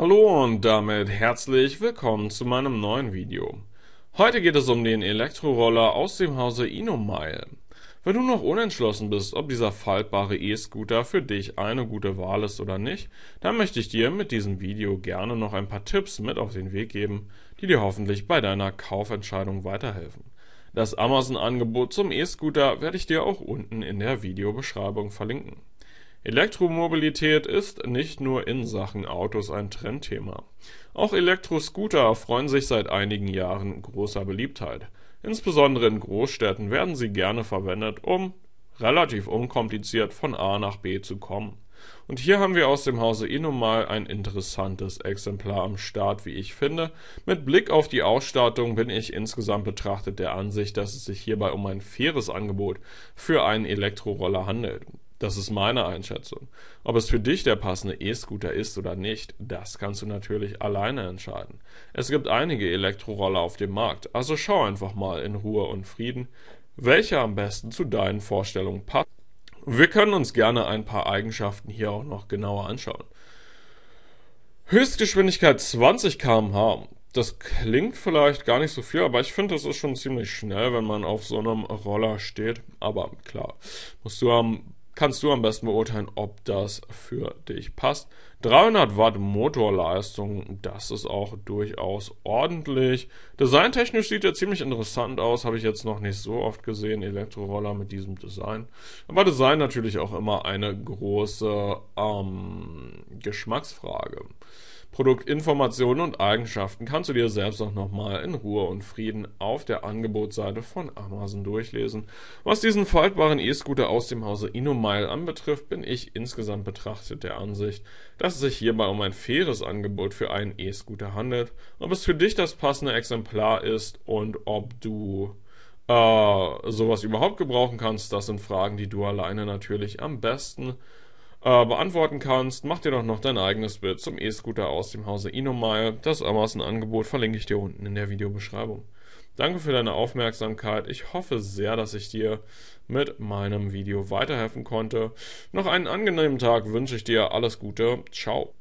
Hallo und damit herzlich willkommen zu meinem neuen Video. Heute geht es um den Elektroroller aus dem Hause Inomile. Wenn du noch unentschlossen bist, ob dieser faltbare E-Scooter für dich eine gute Wahl ist oder nicht, dann möchte ich dir mit diesem Video gerne noch ein paar Tipps mit auf den Weg geben, die dir hoffentlich bei deiner Kaufentscheidung weiterhelfen. Das Amazon-Angebot zum E-Scooter werde ich dir auch unten in der Videobeschreibung verlinken. Elektromobilität ist nicht nur in Sachen Autos ein Trendthema. Auch Elektroscooter freuen sich seit einigen Jahren großer Beliebtheit. Insbesondere in Großstädten werden sie gerne verwendet, um relativ unkompliziert von A nach B zu kommen. Und hier haben wir aus dem Hause Inno mal ein interessantes Exemplar am Start, wie ich finde. Mit Blick auf die Ausstattung bin ich insgesamt betrachtet der Ansicht, dass es sich hierbei um ein faires Angebot für einen Elektroroller handelt. Das ist meine Einschätzung. Ob es für dich der passende E-Scooter ist oder nicht, das kannst du natürlich alleine entscheiden. Es gibt einige Elektroroller auf dem Markt, also schau einfach mal in Ruhe und Frieden, welcher am besten zu deinen Vorstellungen passt. Wir können uns gerne ein paar Eigenschaften hier auch noch genauer anschauen. Höchstgeschwindigkeit 20 km/h. Das klingt vielleicht gar nicht so viel, aber ich finde, das ist schon ziemlich schnell, wenn man auf so einem Roller steht. Aber klar, musst du am kannst du am besten beurteilen, ob das für dich passt. 300 Watt Motorleistung, das ist auch durchaus ordentlich. Designtechnisch sieht er ziemlich interessant aus, habe ich jetzt noch nicht so oft gesehen, Elektroroller mit diesem Design. Aber Design natürlich auch immer eine große ähm, Geschmacksfrage. Produktinformationen und Eigenschaften kannst du dir selbst auch nochmal in Ruhe und Frieden auf der Angebotsseite von Amazon durchlesen. Was diesen faltbaren E-Scooter aus dem Hause Inomile anbetrifft, bin ich insgesamt betrachtet der Ansicht, dass dass es sich hierbei um ein faires Angebot für einen E-Scooter handelt, ob es für dich das passende Exemplar ist und ob du äh, sowas überhaupt gebrauchen kannst, das sind Fragen, die du alleine natürlich am besten äh, beantworten kannst. Mach dir doch noch dein eigenes Bild zum E-Scooter aus dem Hause Inomile. Das Amazon-Angebot verlinke ich dir unten in der Videobeschreibung. Danke für deine Aufmerksamkeit. Ich hoffe sehr, dass ich dir mit meinem Video weiterhelfen konnte. Noch einen angenehmen Tag wünsche ich dir. Alles Gute. Ciao.